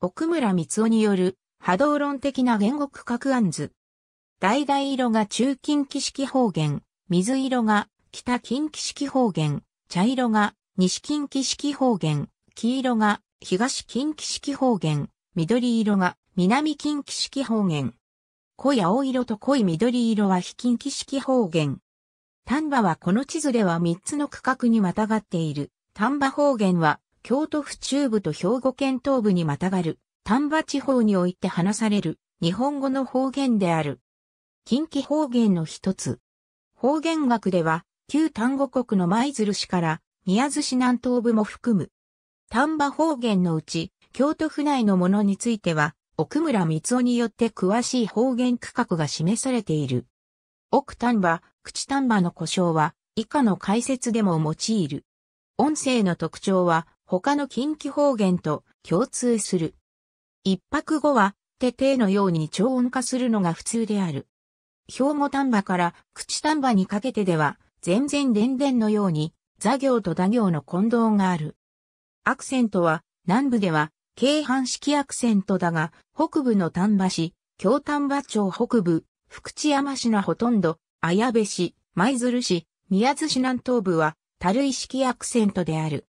奥村光夫による波動論的な言語区画案図。橙色が中近畿式方言、水色が北近畿式方言、茶色が西近畿式方言、黄色が東近畿式方言、緑色が南近畿式方言。濃い青色と濃い緑色は非近畿式方言。丹波はこの地図では3つの区画にまたがっている。丹波方言は京都府中部と兵庫県東部にまたがる、丹波地方において話される、日本語の方言である。近畿方言の一つ。方言学では、旧丹後国の舞鶴市から宮津市南東部も含む。丹波方言のうち、京都府内のものについては、奥村光雄によって詳しい方言区画が示されている。奥丹波、口丹波の故障は、以下の解説でも用いる。音声の特徴は、他の近畿方言と共通する。一泊後は、ててのように超音化するのが普通である。兵庫丹波から口丹波にかけてでは、全然伝電のように、座行と打行の混同がある。アクセントは、南部では、京阪式アクセントだが、北部の丹波市、京丹波町北部、福知山市のほとんど、綾部市、舞鶴市、宮津市南東部は、樽井式アクセントである。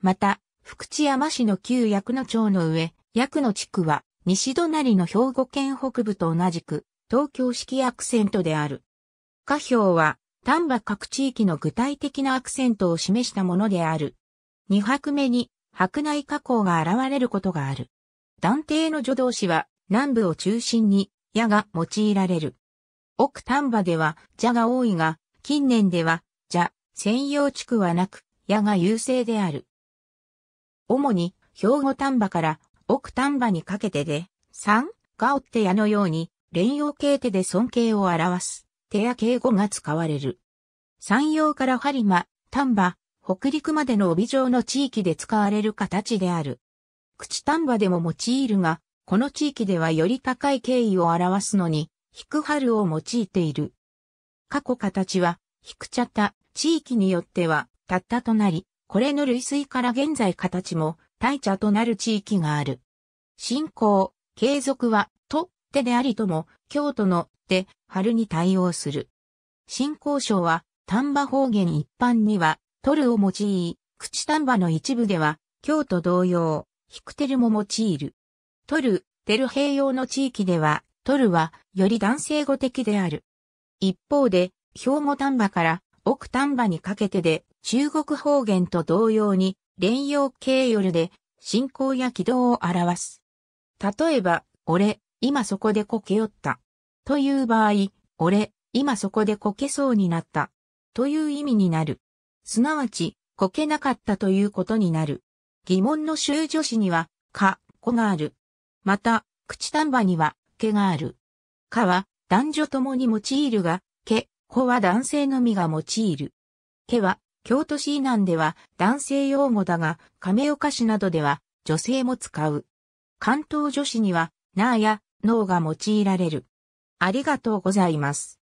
また、福知山市の旧薬の町の上、薬の地区は、西隣の兵庫県北部と同じく、東京式アクセントである。下表は、丹波各地域の具体的なアクセントを示したものである。二拍目に、白内加工が現れることがある。断定の助動詞は、南部を中心に、矢が用いられる。奥丹波では、蛇が多いが、近年では、蛇、専用地区はなく、矢が優勢である。主に兵庫丹波から奥丹波にかけてで、三、がおって矢のように、連用形手で尊敬を表す、手や敬語が使われる。山陽から播磨、丹波、北陸までの帯状の地域で使われる形である。口丹波でも用いるが、この地域ではより高い敬意を表すのに、引く春を用いている。過去形は、引く茶た、地域によっては、たったとなり、これの類推から現在形も、大茶となる地域がある。信仰、継続は、と、手でありとも、京都の、手、春に対応する。信仰書は、丹波方言一般には、取るを用い、口丹波の一部では、京都同様、ヒクテルも用いる。取る、テル併用の地域では、取るは、より男性語的である。一方で、兵庫丹波から、奥丹波にかけてで、中国方言と同様に、連用形よるで、信仰や軌道を表す。例えば、俺、今そこでこけよった。という場合、俺、今そこでこけそうになった。という意味になる。すなわち、こけなかったということになる。疑問の修助詞には、か、こがある。また、口丹波には、けがある。かは、男女共に用いるが、け、こは男性のみが用いる。けは、京都市以南では男性用語だが、亀岡市などでは女性も使う。関東女子には、なあや、脳が用いられる。ありがとうございます。